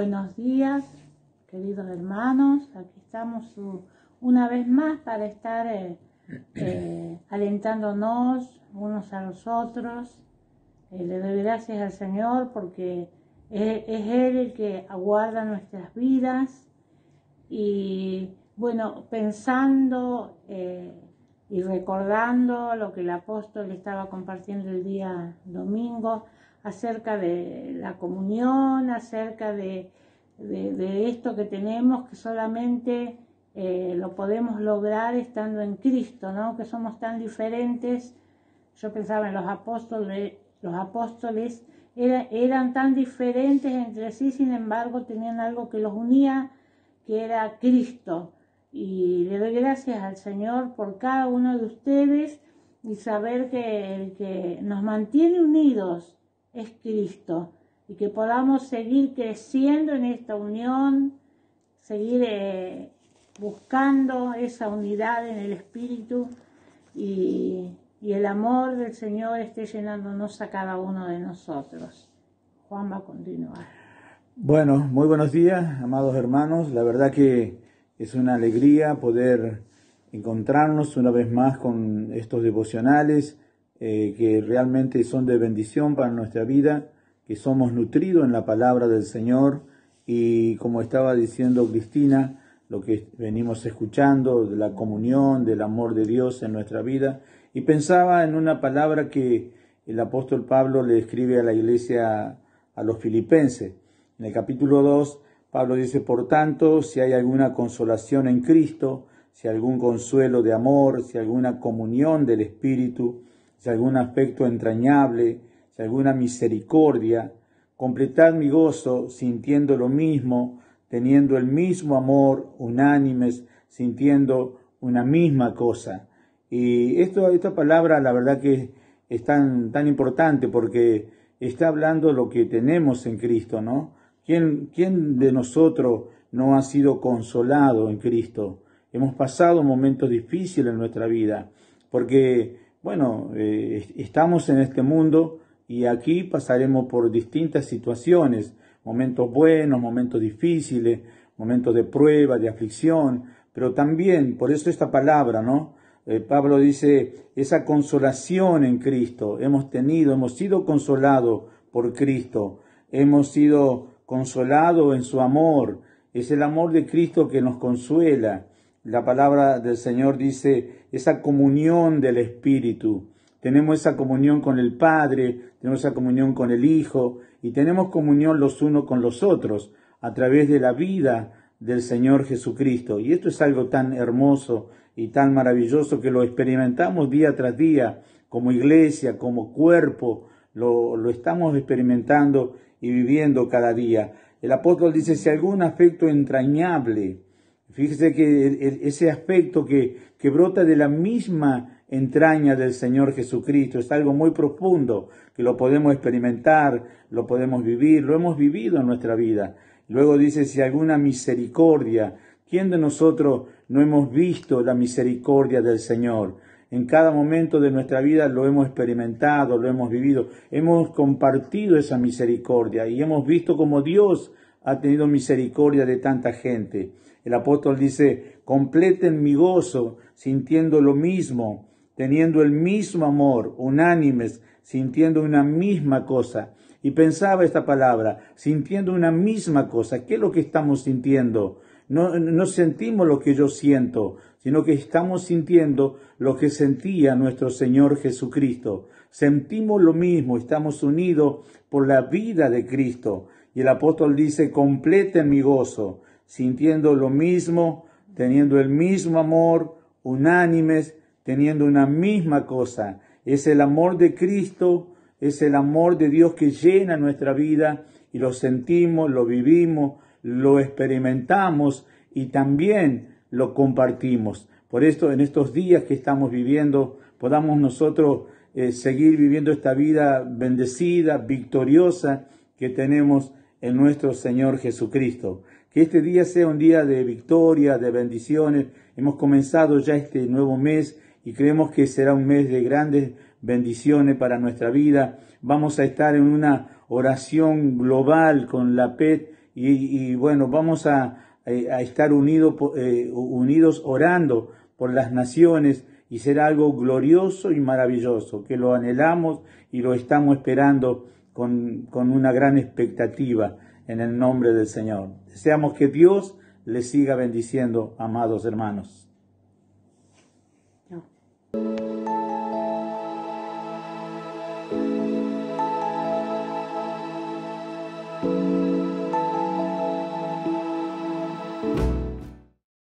buenos días, queridos hermanos. Aquí estamos una vez más para estar eh, eh, alentándonos unos a los otros. Eh, le doy gracias al Señor porque e, es, Él el que aguarda nuestras vidas. Y bueno, pensando y recordando lo que el apóstol estaba compartiendo el día domingo acerca de la comunión, acerca de, esto que tenemos, que solamente eh, lo podemos lograr estando en Cristo, ¿no? que somos tan diferentes. Yo pensaba en los apóstoles, los apóstoles eran tan diferentes entre sí, sin embargo tenían algo que los unía, que era Cristo y le doy gracias al Señor por cada uno de ustedes y saber que el que nos mantiene unidos es Cristo y que podamos seguir creciendo en esta unión, seguir eh, buscando esa unidad en el Espíritu y, y, el amor del Señor esté llenándonos a cada uno de nosotros. Juan va a continuar. Bueno, muy buenos días, amados hermanos. La verdad que es una alegría poder encontrarnos una vez más con estos devocionales eh, que realmente son de bendición para nuestra vida, que somos nutridos en la palabra del Señor y como estaba diciendo Cristina, lo que venimos escuchando de la comunión, del amor de Dios en nuestra vida y pensaba en una palabra que el apóstol Pablo le escribe a la iglesia a los filipenses. En el capítulo 2 Pablo dice, por tanto, si hay alguna consolación en Cristo, si algún consuelo de amor, si alguna comunión del Espíritu, si algún aspecto entrañable, si alguna misericordia, completad mi gozo sintiendo lo mismo, teniendo el mismo amor, unánimes, sintiendo una misma cosa. Y esto, esta palabra, la verdad que es tan, tan importante porque está hablando lo que tenemos en Cristo, ¿no? ¿Quién, de nosotros no ha sido consolado en Cristo? Hemos pasado momentos difíciles en nuestra vida, porque, bueno, eh, estamos en este mundo y aquí pasaremos por distintas situaciones, momentos buenos, momentos difíciles, momentos de prueba, de aflicción, pero también, por eso esta palabra, ¿no? Eh, Pablo dice, esa consolación en Cristo, hemos tenido, hemos sido consolados por Cristo, hemos sido consolado en su amor. Es el amor de Cristo que nos consuela. La palabra del Señor dice esa comunión del Espíritu. Tenemos esa comunión con el Padre, tenemos esa comunión con el Hijo y tenemos comunión los unos con los otros a través de la vida del Señor Jesucristo. Y esto es algo tan hermoso y tan maravilloso que lo experimentamos día tras día como iglesia, como cuerpo, lo, lo estamos experimentando y viviendo cada día. El apóstol dice, si algún afecto entrañable, fíjese que ese aspecto que, que brota de la misma entraña del Señor Jesucristo es algo muy profundo, que lo podemos experimentar, lo podemos vivir, lo hemos vivido en nuestra vida. Luego dice, si alguna misericordia, ¿quién de nosotros no hemos visto la misericordia del Señor? En cada momento de nuestra vida lo hemos experimentado, lo hemos vivido, hemos compartido esa misericordia y hemos visto cómo Dios ha tenido misericordia de tanta gente. El apóstol dice, completen mi gozo sintiendo lo mismo, teniendo el mismo amor, unánimes, sintiendo una misma cosa. Y pensaba esta palabra, sintiendo una misma cosa. ¿Qué es lo que estamos sintiendo? No, sentimos lo que yo siento, sino que estamos sintiendo lo que sentía nuestro Señor Jesucristo. Sentimos lo mismo, estamos unidos por la vida de Cristo. Y el apóstol dice, complete mi gozo, sintiendo lo mismo, teniendo el mismo amor, unánimes, teniendo una misma cosa. Es el amor de Cristo, es el amor de Dios que llena nuestra vida y lo sentimos, lo vivimos, lo experimentamos y también lo compartimos. Por esto, en estos días que estamos viviendo, podamos nosotros eh, seguir viviendo esta vida bendecida, victoriosa que tenemos en nuestro Señor Jesucristo. Que este día sea un día de victoria, de bendiciones. Hemos comenzado ya este nuevo mes y creemos que será un mes de grandes bendiciones para nuestra vida. Vamos a estar en una oración global con la PET y, bueno, vamos a, estar eh, unidos orando por las naciones y será algo glorioso y maravilloso, que lo anhelamos y lo estamos esperando con, una gran expectativa en el nombre del Señor. Deseamos que Dios les siga bendiciendo, amados hermanos.